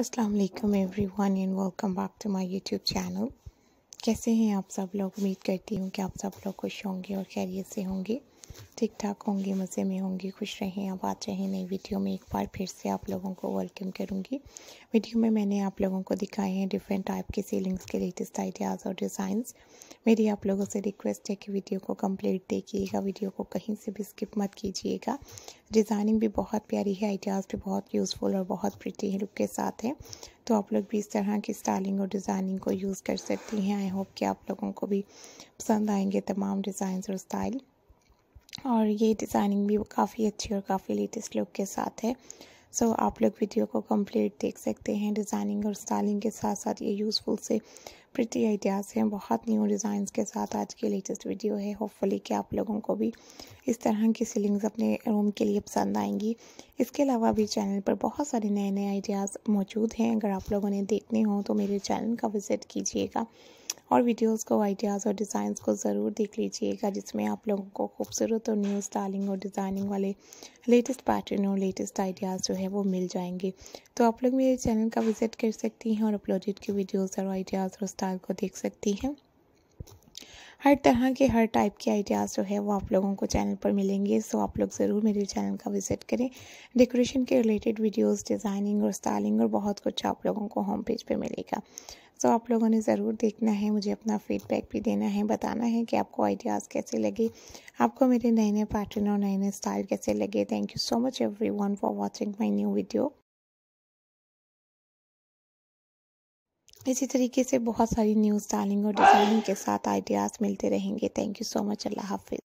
अस्सलाम वालेकुम everyone and welcome back to my YouTube channel कैसे हैं आप सब लोग उम्मीद करती हूँ कि आप सब लोग खुश होंगे और खैरियत से होंगे ठीक ठाक होंगे मज़े में होंगे खुश रहें आप आ रहें नई वीडियो में एक बार फिर से आप लोगों को वेलकम करूँगी वीडियो में मैंने आप लोगों को दिखाए हैं डिफरेंट टाइप के सीलिंग्स के लेटेस्ट आइडियाज़ और डिज़ाइंस मेरी आप लोगों से रिक्वेस्ट है कि वीडियो को कम्प्लीट देखिएगा वीडियो को कहीं से भी स्किप मत कीजिएगा डिज़ाइनिंग भी बहुत प्यारी है आइडियाज़ भी बहुत यूज़फुल और बहुत प्रिटी लुक के साथ है तो आप लोग भी इस तरह की स्टाइलिंग और डिज़ाइनिंग को यूज़ कर सकती हैं आई होप कि आप लोगों को भी पसंद आएंगे तमाम डिज़ाइन और स्टाइल और ये डिज़ाइनिंग भी काफ़ी अच्छी और काफ़ी लेटेस्ट लुक के साथ है सो so, आप लोग वीडियो को कंप्लीट देख सकते हैं डिज़ाइनिंग और स्टाइलिंग के साथ साथ ये यूज़फुल से प्रिटी आइडियाज़ हैं बहुत न्यू डिज़ाइंस के साथ आज की लेटेस्ट वीडियो है होपफुली कि आप लोगों को भी इस तरह की सीलिंग्स अपने रूम के लिए पसंद आएंगी इसके अलावा भी चैनल पर बहुत सारे नए नए आइडियाज़ मौजूद हैं अगर आप लोगों ने देखने हों तो मेरे चैनल का विज़िट कीजिएगा और वीडियोस को आइडियाज़ और डिज़ाइंस को ज़रूर देख लीजिएगा जिसमें आप लोगों को खूबसूरत और न्यू स्टाइलिंग और डिज़ाइनिंग वाले लेटेस्ट पैटर्न और लेटेस्ट आइडियाज़ जो है वो मिल जाएंगे तो आप लोग मेरे चैनल का विज़िट कर सकती हैं और अपलोडेड की वीडियोज़ और आइडियाज़ और स्टाइल को देख सकती हैं हर तरह के हर टाइप के आइडियाज़ जो है वो आप लोगों को चैनल पर मिलेंगे सो आप लोग ज़रूर मेरे चैनल का विज़िट करें डेकोरेशन के रिलेटेड वीडियोस डिज़ाइनिंग और स्टाइलिंग और बहुत कुछ आप लोगों को होम पेज पर मिलेगा सो आप लोगों ने ज़रूर देखना है मुझे अपना फीडबैक भी देना है बताना है कि आपको आइडियाज़ कैसे लगे आपको मेरे नए नए पैटर्न और नए नए स्टाइल कैसे लगे thank you so much everyone for watching my new video इसी तरीके से बहुत सारी न्यूज़ स्टाइलिंग और डिज़ाइनिंग के साथ आइडियाज़ मिलते रहेंगे थैंक यू सो मच अल्लाह हाफिज़